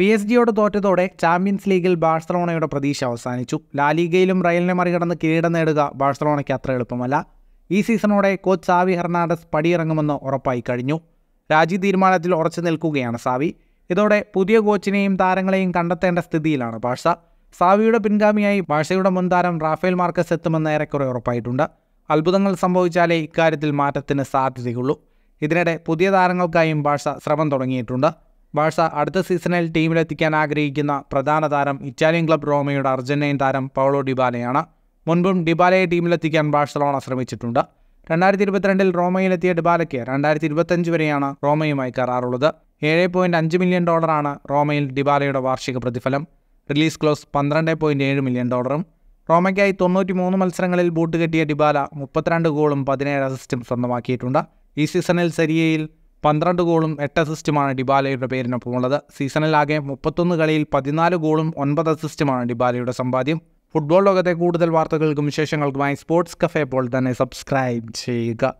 P S ജിയോട് തോറ്റതോടെ champions ലീഗിൽ ബാഴ്സലോണയുടെ പ്രതീക്ഷ അവസാനിച്ചു ലാലീഗയിലും റയലിനെ മറികടന്ന് കിരീടം നേടുക ബാഴ്സലോണയ്ക്ക് അത്ര എളുപ്പമല്ല ഈ സീസണോടെ കോച്ച് സാവി ഹെർണാണ്ടസ് പടിയിറങ്ങുമെന്ന് ഉറപ്പായി കഴിഞ്ഞു രാജി തീരുമാനത്തിൽ ഉറച്ചു നിൽക്കുകയാണ് സാവി ഇതോടെ പുതിയ കോച്ചിനെയും താരങ്ങളെയും കണ്ടെത്തേണ്ട സ്ഥിതിയിലാണ് ബാഴ്സ സാവിയുടെ പിൻഗാമിയായി ബാഴ്സയുടെ മുൻതാരം റാഫേൽ മാർക്കസ് എത്തുമെന്ന് ഏറെക്കുറെ ഉറപ്പായിട്ടുണ്ട് അത്ഭുതങ്ങൾ സംഭവിച്ചാലേ ഇക്കാര്യത്തിൽ മാറ്റത്തിന് സാധ്യതയുള്ളൂ ഇതിനിടെ പുതിയ താരങ്ങൾക്കായും ബാഴ്സ ശ്രമം തുടങ്ങിയിട്ടുണ്ട് ബാഴ്സ അടുത്ത സീസണിൽ ടീമിലെത്തിക്കാൻ ആഗ്രഹിക്കുന്ന പ്രധാന താരം ഇറ്റാലിയൻ ക്ലബ് റോമയുടെ അർജന്റൈൻ താരം പൗളോ ഡിബാലയാണ് മുൻപും ഡിബാലയെ ടീമിലെത്തിക്കാൻ ബാഴ്സലോണ ശ്രമിച്ചിട്ടുണ്ട് രണ്ടായിരത്തി ഇരുപത്തിരണ്ടിൽ റോമയിലെത്തിയ ഡിബാലയ്ക്ക് രണ്ടായിരത്തി ഇരുപത്തഞ്ച് വരെയാണ് റോമയുമായി കരാറുള്ളത് ഏഴ് പോയിൻറ്റ് അഞ്ച് മില്യൺ ഡോളറാണ് റോമയിൽ ഡിബാലയുടെ വാർഷിക പ്രതിഫലം റിലീസ് ക്ലോസ് പന്ത്രണ്ട് പോയിൻറ്റ് ഏഴ് മില്യൺ ഡോളറും റോമയ്ക്കായി തൊണ്ണൂറ്റി മൂന്ന് മത്സരങ്ങളിൽ ബൂട്ട് കെട്ടിയ ഡിബാല മുപ്പത്തിരണ്ട് ഗോളും പതിനേഴ് അസിസ്റ്റും സ്വന്തമാക്കിയിട്ടുണ്ട് ഈ സീസണിൽ സെരിയയിൽ പന്ത്രണ്ട് ഗോളും എട്ട് അസിസ്റ്റുമാണ് ഡിബാലയുടെ പേരിനൊപ്പമുള്ളത് സീസണിലാകെ മുപ്പത്തൊന്ന് കളിയിൽ പതിനാല് ഗോളും ഒൻപത് അസിസ്റ്റുമാണ് ഡിബാലയുടെ സമ്പാദ്യം ഫുട്ബോൾ ലോകത്തെ കൂടുതൽ വാർത്തകൾക്കും വിശേഷങ്ങൾക്കുമായി സ്പോർട്സ് കഫേ പോൾ തന്നെ സബ്സ്ക്രൈബ് ചെയ്യുക